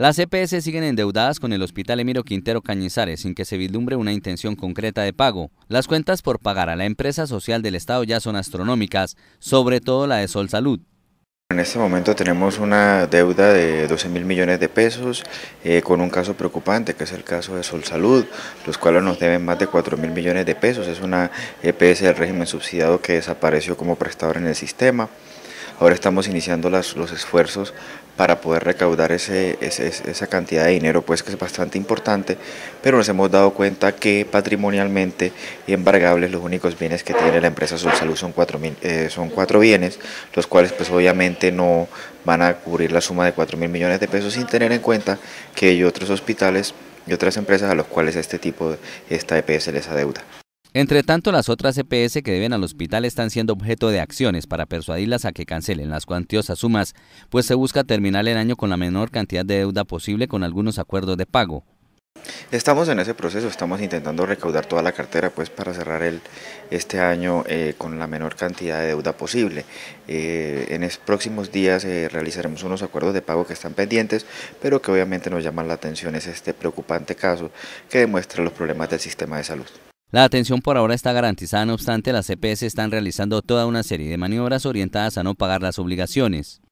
Las EPS siguen endeudadas con el Hospital Emiro Quintero Cañizares sin que se vislumbre una intención concreta de pago. Las cuentas por pagar a la empresa social del Estado ya son astronómicas, sobre todo la de Sol Salud. En este momento tenemos una deuda de 12 mil millones de pesos eh, con un caso preocupante que es el caso de Sol Salud, los cuales nos deben más de 4 mil millones de pesos. Es una EPS del régimen subsidiado que desapareció como prestador en el sistema. Ahora estamos iniciando los esfuerzos para poder recaudar esa cantidad de dinero, pues que es bastante importante, pero nos hemos dado cuenta que patrimonialmente y embargables los únicos bienes que tiene la empresa Subsalud son cuatro, eh, son cuatro bienes, los cuales pues obviamente no van a cubrir la suma de 4 mil millones de pesos sin tener en cuenta que hay otros hospitales y otras empresas a los cuales este tipo, esta EPS les adeuda. Entre tanto, las otras EPS que deben al hospital están siendo objeto de acciones para persuadirlas a que cancelen las cuantiosas sumas, pues se busca terminar el año con la menor cantidad de deuda posible con algunos acuerdos de pago. Estamos en ese proceso, estamos intentando recaudar toda la cartera pues para cerrar este año eh, con la menor cantidad de deuda posible. Eh, en los próximos días eh, realizaremos unos acuerdos de pago que están pendientes, pero que obviamente nos llaman la atención es este preocupante caso que demuestra los problemas del sistema de salud. La atención por ahora está garantizada, no obstante, las CPS e están realizando toda una serie de maniobras orientadas a no pagar las obligaciones.